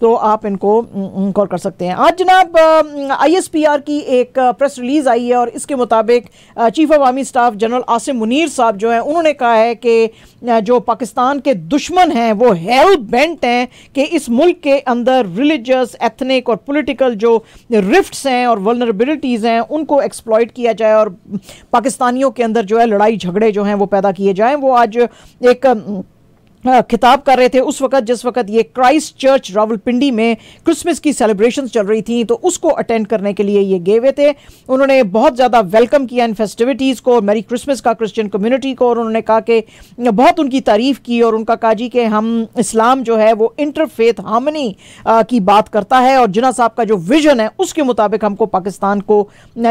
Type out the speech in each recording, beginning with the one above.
तो आप इनको कॉल कर सकते हैं आज जनाब आईएसपीआर की एक प्रेस रिलीज़ आई है और इसके मुताबिक chief of army staff general Asim Munir साहब जो हैं उन्होंने कहा है कि जो पाकिस्तान के दुश्मन हैं वो हेल बेंट हैं कि इस मुल्क के अंदर रिलीजस एथनिक और पॉलिटिकल जो रिफ्ट्स हैं और वलनरेबिलिटीज़ हैं उनको एक्सप्लॉयट किया जाए और पाकिस्तानियों के अंदर जो है लड़ाई झगड़े जो हैं वो पैदा किए जाएँ वो आज एक खिताब कर रहे थे उस वक्त जिस वक्त ये क्राइस्ट चर्च रावलपिंडी में क्रिसमस की सेलिब्रेशन चल रही थी तो उसको अटेंड करने के लिए ये गए हुए थे उन्होंने बहुत ज़्यादा वेलकम किया इन फेस्टिविटीज़ को मेरी क्रिसमस का क्रिश्चियन कम्युनिटी को और उन्होंने कहा कि बहुत उनकी तारीफ़ की और उनका कहा जी कि हम इस्लाम जो है वो इंटरफेथ हामनी की बात करता है और जिना साहब का जो विजन है उसके मुताबिक हमको पाकिस्तान को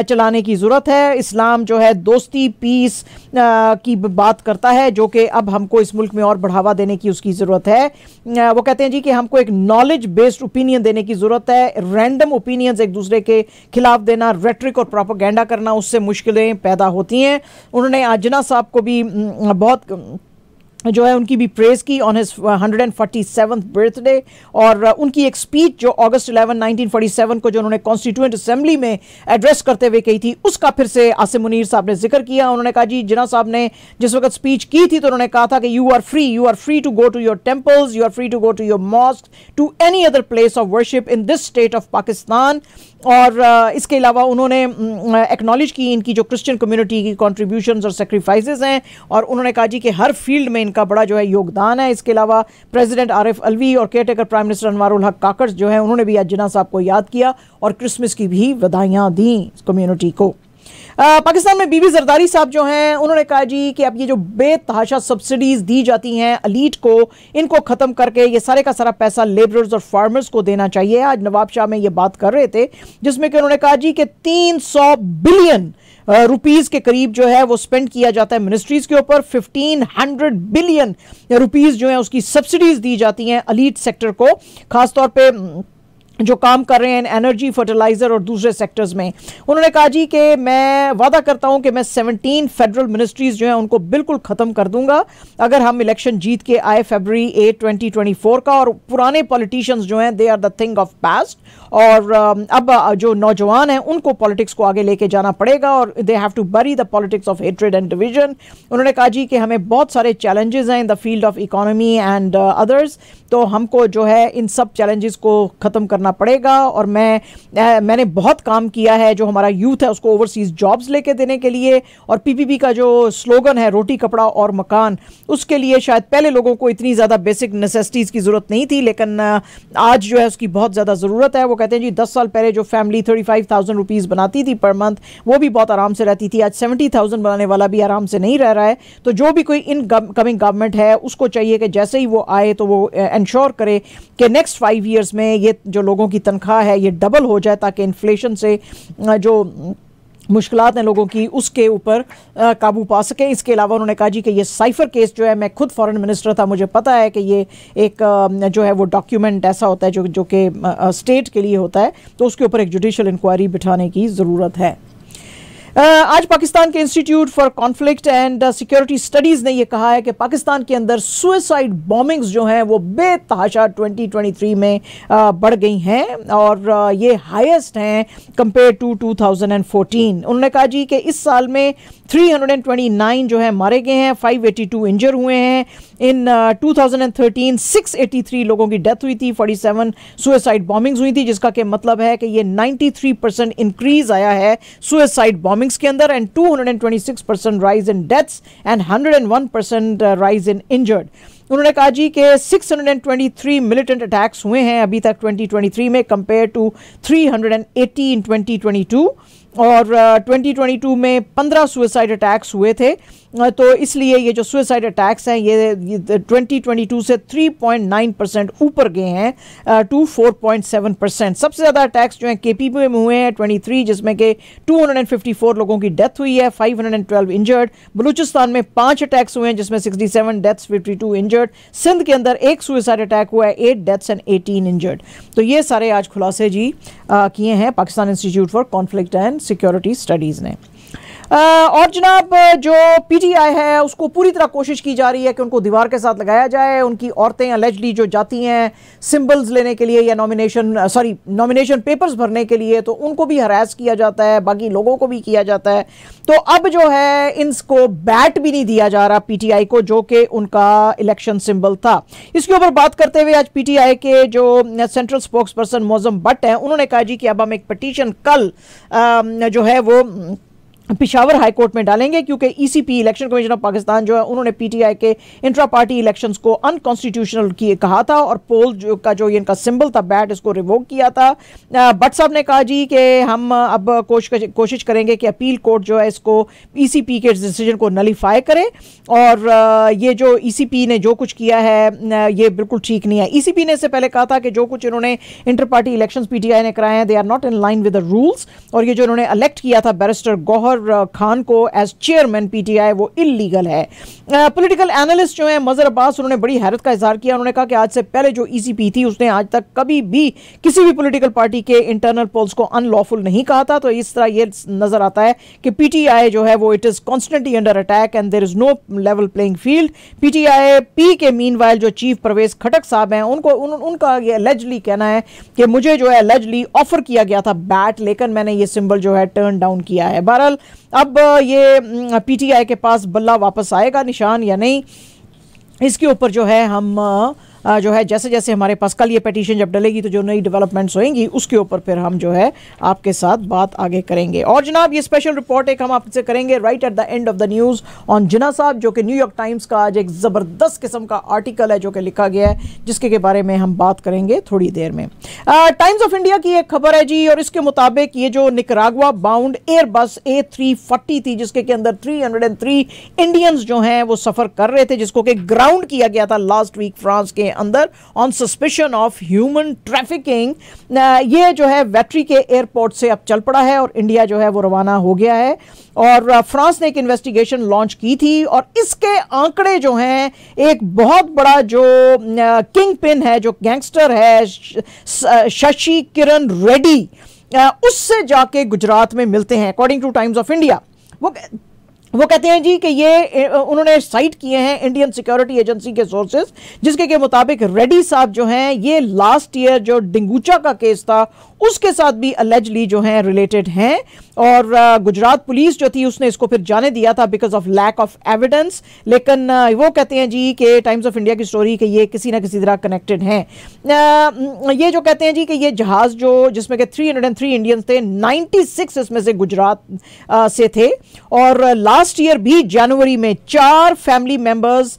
चलाने की ज़रूरत है इस्लाम जो है दोस्ती पीस की बात करता है जो कि अब हमको इस मुल्क में और बढ़ावा देने की उसकी ज़रूरत है वो कहते हैं जी कि हमको एक नॉलेज बेस्ड ओपिनियन देने की ज़रूरत है रैंडम ओपिनियन एक दूसरे के खिलाफ देना रेट्रिक और प्रोपोगेंडा करना उससे मुश्किलें पैदा होती हैं उन्होंने आजना साहब को भी बहुत जो है उनकी भी प्रेज़ की on his hundred and forty seven birthday और uh, उनकी एक स्पीच जो अगस्त 11 1947 को जो उन्होंने कॉन्स्टिट्यूंट असेंबली में एड्रेस करते हुए कही थी उसका फिर से आसिम मुनीर साहब ने जिक्र किया उन्होंने कहा जी जिना साहब ने जिस वक्त स्पीच की थी तो उन्होंने कहा था कि you are free you are free to go to your temples you are free to go to your mosque to any other place of worship in this state of Pakistan और इसके अलावा उन्होंने एक्नॉलेज की इनकी जो क्रिश्चियन कम्युनिटी की contribution और sacrifice हैं और उन्होंने कहा जी कि हर फील्ड में इनका बड़ा जो है योगदान है इसके अलावा आर आरिफ अलवी और केयरटेकर प्राइम मिनिस्टर अनवारुल हक काकड़ जो है उन्होंने भी आज जिना साहब को याद किया और क्रिसमस की भी बधाइयाँ दी कम्यूनिटी को पाकिस्तान में बीबी जरदारी साहब जो हैं उन्होंने कहा जी कि अब ये जो बेतहाशा सब्सिडीज दी जाती हैं अलीट को इनको ख़त्म करके ये सारे का सारा पैसा लेबरर्स और फार्मर्स को देना चाहिए आज नवाब शाह में ये बात कर रहे थे जिसमें कि उन्होंने कहा जी कि तीन बिलियन रुपीज़ के करीब जो है वो स्पेंड किया जाता है मिनिस्ट्रीज के ऊपर 1500 बिलियन रुपीज़ जो है उसकी सब्सिडीज़ दी जाती हैं अलीट सेक्टर को खासतौर पर जो काम कर रहे हैं एनर्जी फर्टिलाइज़र और दूसरे सेक्टर्स में उन्होंने कहा जी कि मैं वादा करता हूं कि मैं 17 फेडरल मिनिस्ट्रीज़ जो हैं उनको बिल्कुल ख़त्म कर दूंगा अगर हम इलेक्शन जीत के आए फेबररी एट 2024 का और पुराने पॉलिटिशियंस जो हैं they are the thing of past और um, अब uh, जो नौजवान हैं उनको पॉलिटिक्स को आगे लेके जाना पड़ेगा और they have to bury the politics of hatred and division उन्होंने कहा जी कि हमें बहुत सारे चैलेंजेस हैं in the field of economy and others तो हमको जो है इन सब चैलेंजेस को ख़त्म करना करना पड़ेगा और मैं आ, मैंने बहुत काम किया है जो हमारा यूथ है उसको ओवरसीज जॉब्स लेके देने के लिए और पीपीपी का जो स्लोगन है रोटी कपड़ा और मकान उसके लिए शायद पहले लोगों को इतनी ज़्यादा बेसिक नेसेसिटीज़ की ज़रूरत नहीं थी लेकिन आज जो है उसकी बहुत ज़्यादा ज़रूरत है वो कहते हैं जी दस साल पहले जो family thirty five thousand rupees बनाती थी पर मंथ वो भी बहुत आराम से रहती थी आज सेवेंटी थाउजेंड बनाने वाला भी आराम से नहीं रह रहा है तो जो भी कोई इन कमिंग गवर्नमेंट है उसको चाहिए कि जैसे ही वो आए तो वो इंश्योर करे कि नेक्स्ट फाइव ईयर्स में ये जो लोग लोगों की तनख्वाह है ये डबल हो जाए ताकि इन्फ्लेशन से जो मुश्किल हैं लोगों की उसके ऊपर काबू पा सकें इसके अलावा उन्होंने कहा जी कि ये साइफर केस जो है मैं खुद फॉरेन मिनिस्टर था मुझे पता है कि ये एक जो है वो डॉक्यूमेंट ऐसा होता है जो जो कि स्टेट के लिए होता है तो उसके ऊपर एक जुडिशल इंक्वायरी बिठाने की ज़रूरत है आज पाकिस्तान के institute for conflict and security studies ने यह कहा है कि पाकिस्तान के अंदर सुइसाइड बॉम्बिंग्स जो हैं वो बेतहाशा 2023 में बढ़ गई हैं और ये हाईएस्ट हैं कंपेयर टू 2014 उन्होंने कहा जी कि इस साल में 329 जो है मारे गए हैं 582 इंजर हुए हैं इन uh, 2013 683 लोगों की डेथ हुई थी 47 सुसाइड बॉम्बिंग्स हुई थी जिसका के मतलब है कि ये 93 परसेंट इंक्रीज आया है सुसाइड बॉम्बिंग्स के अंदर and 226 percent rise in deaths and 101 percent rise in injured उन्होंने कहा जी के 623 मिलिटेंट अटैक्स हुए हैं अभी तक 2023 में कंपेयर टू 380 इन 2022 और 2022 में 15 सुइसाइड अटैक्स हुए थे तो इसलिए ये जो सुइसाइड अटैक्स हैं ये 2022 से 3.9 परसेंट ऊपर गए हैं टू 4.7 परसेंट सबसे ज़्यादा अटैक्स जो हैं पी में हुए हैं 23 जिसमें कि 254 लोगों की डेथ हुई है 512 इंजर्ड बलूचिस्तान में पांच अटैक्स हुए हैं जिसमें 67 डेथ्स 52 इंजर्ड सिंध के अंदर एक सुइसाइड अटैक हुआ है eight deaths and eighteen injured तो ये सारे आज खुलासे जी किए हैं Pakistan institute for conflict and security studies ने और जनाब जो पीटीआई है उसको पूरी तरह कोशिश की जा रही है कि उनको दीवार के साथ लगाया जाए उनकी औरतें अलेजली जो जाती हैं सिंबल्स लेने के लिए या नॉमिनेशन सॉरी नॉमिनेशन पेपर्स भरने के लिए तो उनको भी हरास किया जाता है बाकी लोगों को भी किया जाता है तो अब जो है इनको बैट भी नहीं दिया जा रहा पीटीआई को जो कि उनका इलेक्शन सिंबल था इसके ऊपर बात करते हुए आज पीटीआई के जो central spokesperson Muazzam Butt हैं उन्होंने कहा जी कि अब हम एक पटिशन कल जो है वो पिशावर हाई कोर्ट में डालेंगे क्योंकि ECP election commission of Pakistan जो है उन्होंने पीटीआई के इंट्रा पार्टी इलेक्शंस को अनकॉन्स्टिट्यूशनल किए कहा था और पोल जो का जो ये इनका सिंबल था बैट इसको रिवोक किया था बट साहब ने कहा जी कि हम अब कोश, कोशिश करेंगे कि अपील कोर्ट जो है इसको ई e के डिसीजन को नलीफाई करे और ये जो ई e ने जो कुछ किया है ये बिल्कुल ठीक नहीं है ई e ने इससे पहले कहा था कि जो कुछ इन्होंने इंटर पार्टी इलेक्शन पी ने कराए हैं they are not in line with the rules और ये जो इन्होंने अलेक्ट किया था बैरिस्टर गौहर अनवर खान को एज चेयरमैन पीटीआई वो इलीगल है पॉलिटिकल एनालिस्ट जो है मजर अब्बास उन्होंने बड़ी हैरत का इजहार किया उन्होंने कहा कि आज से पहले जो ईसीपी e थी उसने आज तक कभी भी किसी भी पॉलिटिकल पार्टी के इंटरनल पोल्स को अनलॉफुल नहीं कहा था तो इस तरह ये नजर आता है कि पीटीआई जो है वो it is constantly under attack and there is no level playing field PTI P के मीन जो चीफ प्रवेश खटक साहब हैं उनको उन, उनका ये अलेजली कहना है कि मुझे जो है अलेजली ऑफर किया गया था बैट लेकिन मैंने ये सिंबल जो है टर्न डाउन किया है बहरहाल अब ये पीटीआई के पास बल्ला वापस आएगा निशान या नहीं इसके ऊपर जो है हम जो है जैसे जैसे हमारे पास कल ये पटिशन जब डलेगी तो जो नई डेवलपमेंट्स होंगी उसके ऊपर फिर हम जो है आपके साथ बात आगे करेंगे और जनाब ये स्पेशल रिपोर्ट एक हम आपसे करेंगे right at the end of the news on Jinnah साहब जो कि न्यूयॉर्क टाइम्स का आज एक ज़बरदस्त किस्म का आर्टिकल है जो कि लिखा गया है जिसके के बारे में हम बात करेंगे थोड़ी देर में टाइम्स ऑफ इंडिया की एक खबर है जी और इसके मुताबिक ये जो निकरागवा बाउंड एयर बस ए थी जिसके के अंदर थ्री इंडियंस जो हैं वो सफ़र कर रहे थे जिसको कि ग्राउंड किया गया था लास्ट वीक फ्रांस के अंदर on suspicion of human trafficking ये जो है वेटरी के एयरपोर्ट से अब चल पड़ा है और इंडिया जो है वो रवाना हो गया है और फ्रांस uh, ने एक इन्वेस्टिगेशन लॉन्च की थी और इसके आंकड़े जो हैं एक बहुत बड़ा जो किंग पिन है जो गैंगस्टर है शशि किरण रेड्डी उससे जाके गुजरात में मिलते हैं according to Times of India वो वो कहते हैं जी कि ये उन्होंने साइट किए हैं इंडियन सिक्योरिटी एजेंसी के सोर्सेज जिसके के मुताबिक रेड्डी साहब जो हैं ये लास्ट ईयर जो डिंगूचा का केस था उसके साथ भी अलेजली जो है रिलेटेड हैं और uh, गुजरात पुलिस जो थी उसने इसको फिर जाने दिया था because of lack of evidence लेकिन uh, वो कहते हैं जी कि टाइम्स ऑफ इंडिया की स्टोरी कि ये किसी ना किसी तरह कनेक्टेड हैं uh, mm, ये जो कहते हैं जी कि ये जहाज़ जो जिसमें के 303 इंडियंस थे 96 इसमें से गुजरात से थे और लास्ट ईयर भी जनवरी में चार फैमिली मेम्बर्स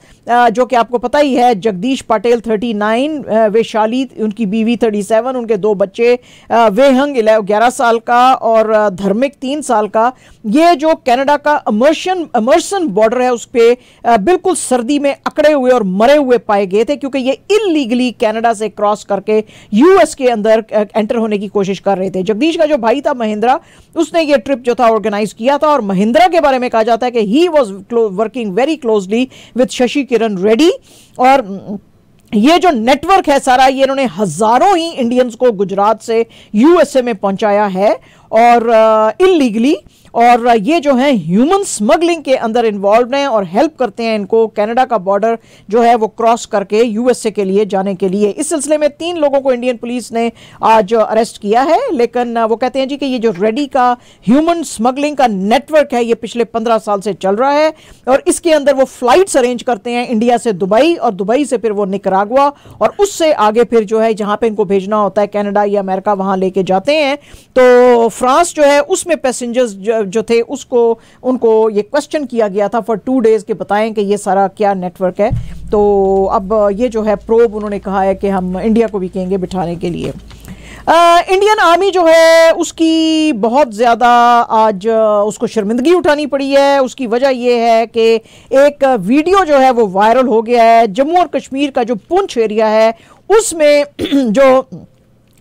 जो कि आपको पता ही है जगदीश पटेल 39 वैशाली उनकी बीवी 37 उनके दो बच्चे वेहंग ग्यारह साल का और धर्मिक तीन साल का ये जो कनाडा का अमर्शन अमर्सन बॉर्डर है उस पर बिल्कुल सर्दी में अकड़े हुए और मरे हुए पाए गए थे क्योंकि ये इलीगली कैनेडा से क्रॉस करके यूएस के अंदर एंटर होने की कोशिश कर रहे थे जगदीश का जो भाई था महिंद्रा उसने ये ट्रिप जो था ऑर्गेनाइज किया था और महिंद्रा के बारे में कहा जाता है कि he was working very closely with Shashi के किरण रेड्डी और ये जो नेटवर्क है सारा ये इन्होंने हजारों ही इंडियंस को गुजरात से यूएसए में पहुंचाया है और इलीगली uh, और uh, ये जो है ह्यूमन स्मगलिंग के अंदर इन्वॉल्व हैं और हेल्प करते हैं इनको कनाडा का बॉर्डर जो है वो क्रॉस करके यूएसए के लिए जाने के लिए इस सिलसिले में तीन लोगों को इंडियन पुलिस ने आज अरेस्ट किया है लेकिन uh, वो कहते हैं जी कि ये जो रेडी का ह्यूमन स्मगलिंग का नेटवर्क है ये पिछले पंद्रह साल से चल रहा है और इसके अंदर वो फ्लाइट्स अरेंज करते हैं इंडिया से दुबई और दुबई से फिर वो निकरागुआ और उससे आगे फिर जो है जहाँ पर इनको भेजना होता है कैनेडा या अमेरिका वहाँ लेके जाते हैं तो फ्रांस जो है उसमें पैसेंजर्स जो, जो थे उसको उनको ये क्वेश्चन किया गया था फॉर टू डेज़ के बताएं कि ये सारा क्या नेटवर्क है तो अब ये जो है प्रोब उन्होंने कहा है कि हम इंडिया को भी कहेंगे बिठाने के लिए आ, इंडियन आर्मी जो है उसकी बहुत ज़्यादा आज उसको शर्मिंदगी उठानी पड़ी है उसकी वजह यह है कि एक वीडियो जो है वो वायरल हो गया है जम्मू और कश्मीर का जो पुंछ एरिया है उसमें जो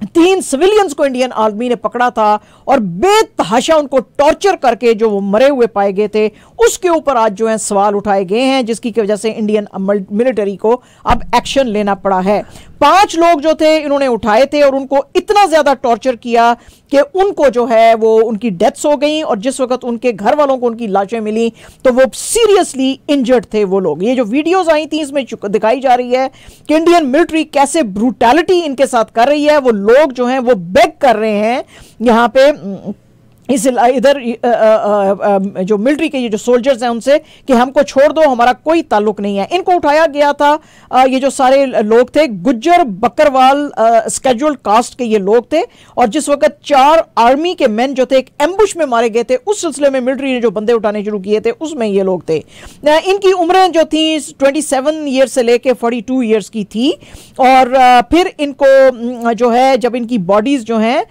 तीन सिविलियंस को इंडियन आर्मी ने पकड़ा था और बेतहाशा उनको टॉर्चर करके जो वो मरे हुए पाए गए थे उसके ऊपर आज जो है सवाल उठाए गए हैं जिसकी वजह से इंडियन मिलिट्री को अब एक्शन लेना पड़ा है पांच लोग जो थे इन्होंने उठाए थे और उनको इतना ज्यादा टॉर्चर किया कि उनको जो है वो उनकी डेथ्स हो गई और जिस वक्त उनके घर वालों को उनकी लाशें मिली तो वो सीरियसली इंजर्ड थे वो लोग ये जो वीडियोस आई थी इसमें दिखाई जा रही है कि इंडियन मिलिट्री कैसे ब्रूटैलिटी इनके साथ कर रही है वो लोग जो हैं वो बेग कर रहे हैं यहाँ पे इस इधर जो मिलिट्री के ये जो सोल्जर्स हैं उनसे कि हमको छोड़ दो हमारा कोई ताल्लुक नहीं है इनको उठाया गया था ये जो सारे लोग थे गुज्जर बकरवाल स्केड्यूल कास्ट के ये लोग थे और जिस वक्त चार आर्मी के मैन जो थे एक एम्बुश में मारे गए थे उस सिलसिले में मिलिट्री ने जो बंदे उठाने शुरू किए थे उसमें ये लोग थे इनकी उम्रें जो थी ट्वेंटी सेवन ईयर्स से लेके फोर्टी टू ईयर्स की थी और फिर इनको जो है जब इनकी बॉडीज जो हैं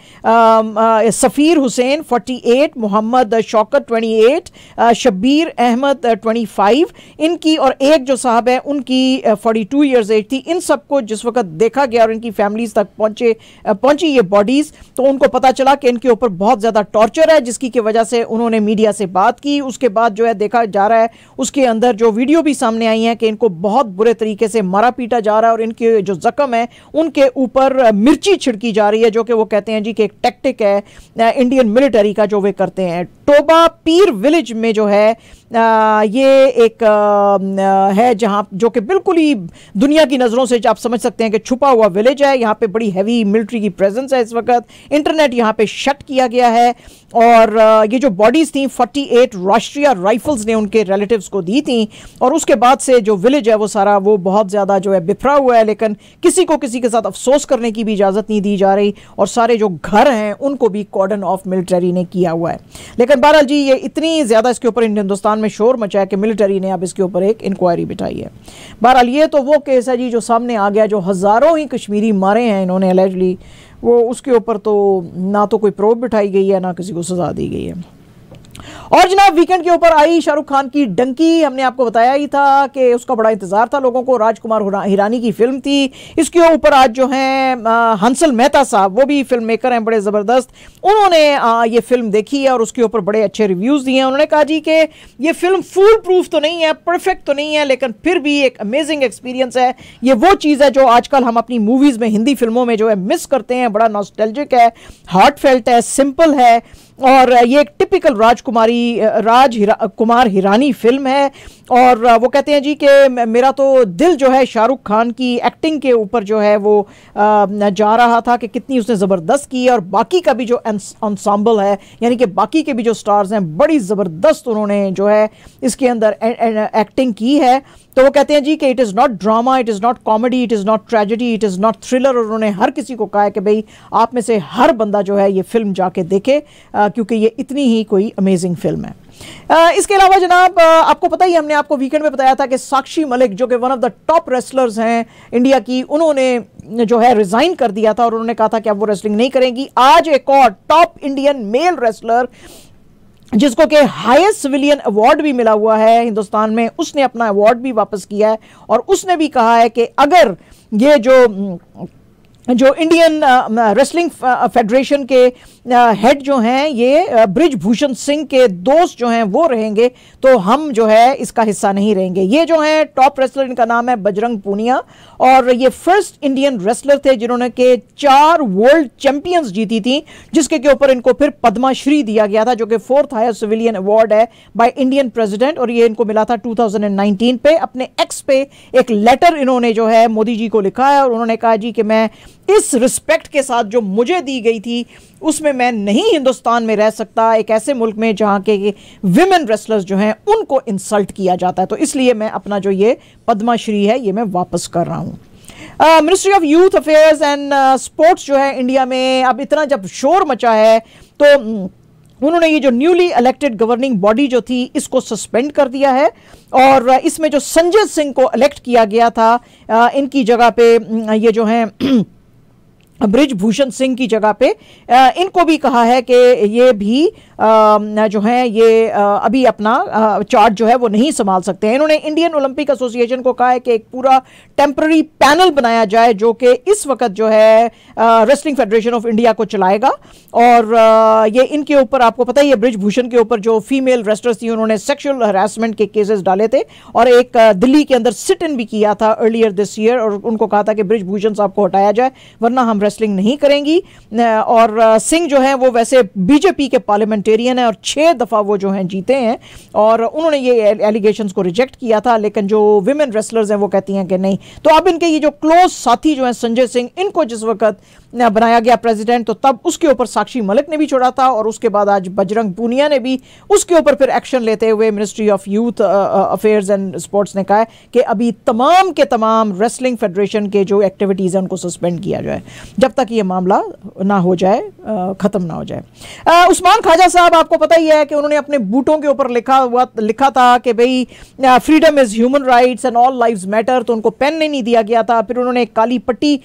सफ़ीर हुसैन फोर्टी 38 मोहम्मद शौकत 28 शब्बीर अहमद 25 इनकी और एक जो साहब है उनकी 42 टू ईयर्स एज थी इन सबको जिस वक्त देखा गया और इनकी फैमिलीज तक पहुंचे uh, पहुंची ये बॉडीज़ तो उनको पता चला कि इनके ऊपर बहुत ज़्यादा टॉर्चर है जिसकी की वजह से उन्होंने मीडिया से बात की उसके बाद जो है देखा जा रहा है उसके अंदर जो वीडियो भी सामने आई हैं कि इनको बहुत बुरे तरीके से मारा पीटा जा रहा है और इनके जो ज़ख्म है उनके ऊपर uh, मिर्ची छिड़की जा रही है जो कि वो कहते हैं जी कि एक टेक्टिक है इंडियन uh, मिलिटरी का जो वे करते हैं टोबा पीर विलेज में जो है ये एक आ, है जहाँ जो कि बिल्कुल ही दुनिया की नज़रों से आप समझ सकते हैं कि छुपा हुआ विलेज है यहाँ पे बड़ी हैवी मिलिट्री की प्रेजेंस है इस वक्त इंटरनेट यहाँ पे शट किया गया है और ये जो बॉडीज़ थी 48 राष्ट्रीय राइफल्स ने उनके रिलेटिव्स को दी थी और उसके बाद से जो विलेज है वो सारा वो बहुत ज़्यादा जो है बिफरा हुआ है लेकिन किसी को किसी के साथ अफसोस करने की भी इजाज़त नहीं दी जा रही और सारे जो घर हैं उनको भी कॉर्डन ऑफ मिलिट्री ने किया हुआ है लेकिन बहरहाल जी ये इतनी ज़्यादा इसके ऊपर हिंदुस्तान पाकिस्तान में शोर मचा कि मिलिट्री ने अब इसके ऊपर एक इंक्वायरी बिठाई है बहरहाल ये तो वो केस है जी जो सामने आ गया जो हज़ारों ही कश्मीरी मारे हैं इन्होंने अलेजली वो उसके ऊपर तो ना तो कोई प्रोब बिठाई गई है ना किसी को सज़ा दी गई है और जनाब वीकेंड के ऊपर आई शाहरुख खान की डंकी हमने आपको बताया ही था कि उसका बड़ा इंतजार था लोगों को राजकुमार हिरानी की फिल्म थी इसके ऊपर आज जो हैं हंसल मेहता साहब वो भी फिल्म मेकर हैं बड़े ज़बरदस्त उन्होंने ये फिल्म देखी है और उसके ऊपर बड़े अच्छे रिव्यूज़ दिए हैं उन्होंने कहा जी कि ये फिल्म फुल प्रूफ तो नहीं है परफेक्ट तो नहीं है लेकिन फिर भी एक अमेजिंग एक्सपीरियंस है ये वो चीज़ है जो आजकल हम अपनी मूवीज़ में हिंदी फिल्मों में जो है मिस करते हैं बड़ा नॉस्टेलजिक है हार्ट फेल्ट है सिंपल है और ये एक टिपिकल राजकुमारी राज हिरा, कुमार हिरानी फिल्म है और वो कहते हैं जी कि मेरा तो दिल जो है शाहरुख खान की एक्टिंग के ऊपर जो है वो जा रहा था कि कितनी उसने ज़बरदस्त की और बाकी का भी जो अनसाम्बल है यानी कि बाकी के भी जो स्टार्स हैं बड़ी ज़बरदस्त उन्होंने जो है इसके अंदर एक्टिंग की है तो वो कहते हैं जी कि it is not drama it is not comedy it is not tragedy it is not thriller और उन्होंने हर किसी को कहा है कि भाई आप में से हर बंदा जो है ये फिल्म जाके देखे क्योंकि ये इतनी ही कोई अमेजिंग फिल्म है इसके अलावा जनाब आपको पता ही हमने आपको वीकेंड में बताया था कि साक्षी मलिक जो कि one of the top wrestlers हैं इंडिया की उन्होंने जो है रिज़ाइन कर दिया था और उन्होंने कहा था कि अब वो रेसलिंग नहीं करेंगी आज एक और टॉप इंडियन मेल रेसलर जिसको के हाईएस्ट सिविलियन अवार्ड भी मिला हुआ है हिंदुस्तान में उसने अपना अवार्ड भी वापस किया है और उसने भी कहा है कि अगर ये जो जो इंडियन रेसलिंग फेडरेशन के हेड जो हैं ये ब्रिजभूषण सिंह के दोस्त जो हैं वो रहेंगे तो हम जो है इसका हिस्सा नहीं रहेंगे ये जो है टॉप रेसलर इनका नाम है बजरंग पूनिया और ये फर्स्ट इंडियन रेसलर थे जिन्होंने के चार वर्ल्ड चैंपियंस जीती थी जिसके के ऊपर इनको फिर पद्माश्री दिया गया था जो कि फोर्थ हायर सिविलियन अवार्ड है बाय इंडियन प्रेसिडेंट और ये इनको मिला था 2019 पे अपने एक्स पे एक लेटर इन्होंने जो है मोदी जी को लिखा है और उन्होंने कहा जी कि मैं इस रिस्पेक्ट के साथ जो मुझे दी गई थी उसमें मैं नहीं हिंदुस्तान में रह सकता एक ऐसे मुल्क में जहाँ के विमेन रेसलर्स जो हैं उनको इंसल्ट किया जाता है तो इसलिए मैं अपना जो ये पद्माश्री है ये मैं वापस कर रहा हूँ ministry of youth affairs and sports जो है इंडिया में अब इतना जब शोर मचा है तो उन्होंने ये जो न्यूली इलेक्टेड गवर्निंग बॉडी जो थी इसको सस्पेंड कर दिया है और इसमें जो संजय सिंह को इलेक्ट किया गया था इनकी जगह पे ये जो है ब्रिजभूषण सिंह की जगह पे इनको भी कहा है कि ये भी जो है ये अभी अपना चार्ट जो है वो नहीं संभाल सकते हैं इन्होंने इंडियन ओलंपिक एसोसिएशन को कहा है कि एक पूरा टेम्प्ररी पैनल बनाया जाए जो कि इस वक्त जो है रेस्लिंग फेडरेशन ऑफ इंडिया को चलाएगा और ये इनके ऊपर आपको पता ही है ब्रिजभूषण के ऊपर जो फीमेल रेस्टर्स थी उन्होंने सेक्शुअल हरासमेंट के केसेस डाले थे और एक दिल्ली के अंदर सिट इन भी किया था अर्लियर दिस ईयर और उनको कहा था कि ब्रिजभूषण साहब को हटाया जाए वरना हम रेस्लिंग नहीं करेंगी और सिंह जो है वो वैसे बीजेपी के पार्लियामेंट पार्लियामेंटेरियन है और छः दफ़ा वो जो हैं जीते हैं और उन्होंने ये एलिगेशन को रिजेक्ट किया था लेकिन जो वुमेन रेसलर्स हैं वो कहती हैं कि नहीं तो अब इनके ये जो क्लोज साथी जो हैं संजय सिंह इनको जिस वक्त बनाया गया प्रेसिडेंट तो तब उसके ऊपर साक्षी मलिक ने भी छोड़ा था और उसके बाद आज बजरंग पूनिया ने भी उसके ऊपर फिर एक्शन लेते हुए ministry of youth affairs and sports ने कहा है कि अभी तमाम के तमाम रेसलिंग फेडरेशन के जो एक्टिविटीज़ हैं उनको सस्पेंड किया जाए जब तक ये मामला ना हो जाए ख़त्म ना हो जाए उस्मान ख्वाजा साहब आपको पता ही है कि उन्होंने अपने बूटों के ऊपर लिखा हुआ लिखा था कि भाई freedom is human rights and all life matter तो उनको पेन नहीं दिया गया था फिर उन्होंने काली पट्टी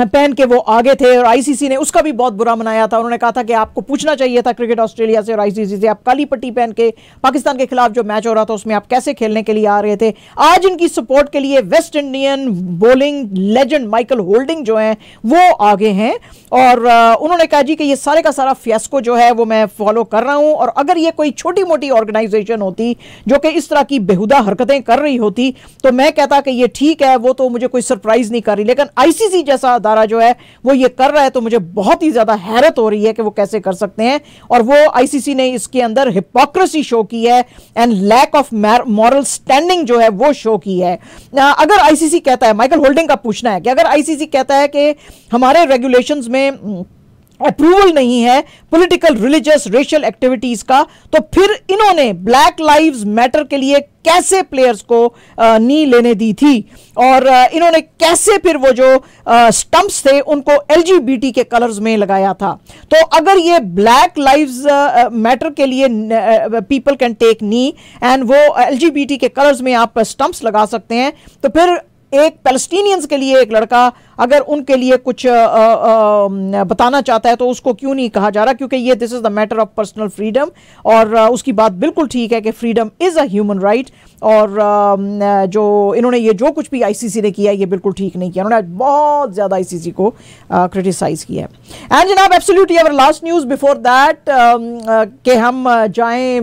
पहन के वो आगे थे और आईसीसी ने उसका भी बहुत बुरा मनाया था उन्होंने कहा था कि आपको पूछना चाहिए था क्रिकेट ऑस्ट्रेलिया से और आईसीसी से आप काली पट्टी पहन के पाकिस्तान के खिलाफ जो मैच हो रहा था उसमें आप कैसे खेलने के लिए आ रहे थे आज इनकी सपोर्ट के लिए West Indian bowling legend Michael Holding जो हैं वो आगे हैं और उन्होंने कहा जी कि ये सारे का सारा फियास्को जो है वो मैं फॉलो कर रहा हूँ और अगर ये कोई छोटी मोटी ऑर्गेनाइजेशन होती जो कि इस तरह की बेहुदा हरकतें कर रही होती तो मैं कहता कि ये ठीक है वो तो मुझे कोई सरप्राइज नहीं कर रही लेकिन आईसीसी जैसा अदारा जो है वो ये कर रहा है तो मुझे बहुत ही ज़्यादा हैरत हो रही है कि वो कैसे कर सकते हैं और वो आईसीसी ने इसके अंदर हिपोक्रेसी शो की है and lack of moral standing जो है वो शो की है अगर आईसीसी कहता है माइकल होल्डिंग का पूछना है कि अगर आईसीसी कहता है कि हमारे रेगुलेशंस में अप्रूवल नहीं है पॉलिटिकल रिलीजियस रेशियल एक्टिविटीज का तो फिर इन्होंने ब्लैक लाइव्स मैटर के लिए कैसे प्लेयर्स को नी लेने दी थी और इन्होंने कैसे फिर वो जो स्टंप्स थे उनको एलजीबीटी के कलर्स में लगाया था तो अगर ये ब्लैक लाइव्स मैटर के लिए people can take knee and वो एलजीबीटी के कलर्स में आप स्टंप्स लगा सकते हैं तो फिर एक पैलेस्टीनियंस के लिए एक लड़का अगर उनके लिए कुछ आ, आ, बताना चाहता है तो उसको क्यों नहीं कहा जा रहा क्योंकि ये this is the matter of personal freedom और उसकी बात बिल्कुल ठीक है कि freedom is a human right और जो इन्होंने ये जो कुछ भी आईसीसी ने किया ये बिल्कुल ठीक नहीं किया उन्होंने बहुत ज़्यादा आईसीसी को क्रिटिसाइज़ किया है एंड जनाब absolutely our last news before that के हम जाएं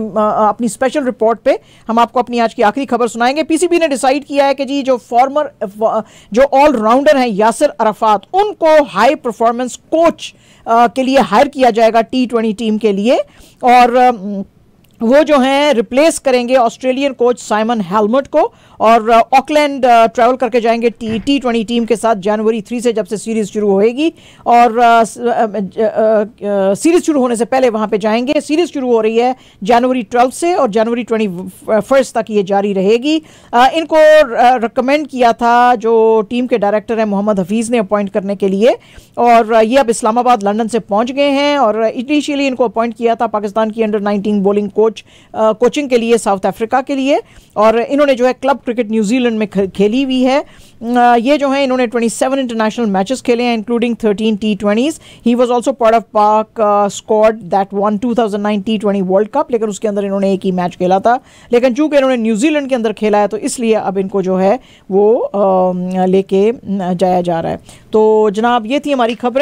अपनी स्पेशल रिपोर्ट पे हम आपको अपनी आज की आखिरी खबर सुनाएंगे पीसीबी ने डिसाइड किया है कि जी जो फॉर्मर जो ऑलराउंडर हैं यासिर अरफात उनको हाई परफॉर्मेंस कोच के लिए हायर किया जाएगा टी ट्वेंटी टीम के लिए और वो जो है रिप्लेस करेंगे ऑस्ट्रेलियन कोच साइमन हेलमेट को और ऑकलैंड uh, ट्रैवल uh, करके जाएंगे टी टी ट्वेंटी टीम के साथ जनवरी थ्री से जब से सीरीज शुरू होएगी और सीरीज uh, शुरू होने से पहले वहां पे जाएंगे सीरीज शुरू हो रही है जनवरी ट्वेल्थ से और जनवरी ट्वेंटी फर्स्ट तक ये जारी रहेगी इनको रिकमेंड किया था जो टीम के डायरेक्टर हैं मोहम्मद हफीज़ ने अपॉइंट करने के लिए और ये अब इस्लामाबाद लंदन से पहुँच गए हैं और इनिशियली इनको अपॉइंट किया था पाकिस्तान की under nineteen bowling coach coach coaching के लिए साउथ अफ्रीका के लिए और इन्होंने जो है क्लब क्रिकेट न्यूजीलैंड में खेली हुई है ये जो है इन्होंने 27 इंटरनेशनल मैचेस खेले हैं including 13 T twenties he was also part of Pak squad that one two T twenty World Cup लेकिन उसके अंदर इन्होंने एक ही मैच खेला था लेकिन चूंकि इन्होंने न्यूजीलैंड के अंदर खेला है तो इसलिए अब इनको जो है वो लेके जाया जा रहा है तो जनाब ये थी हमारी खबरें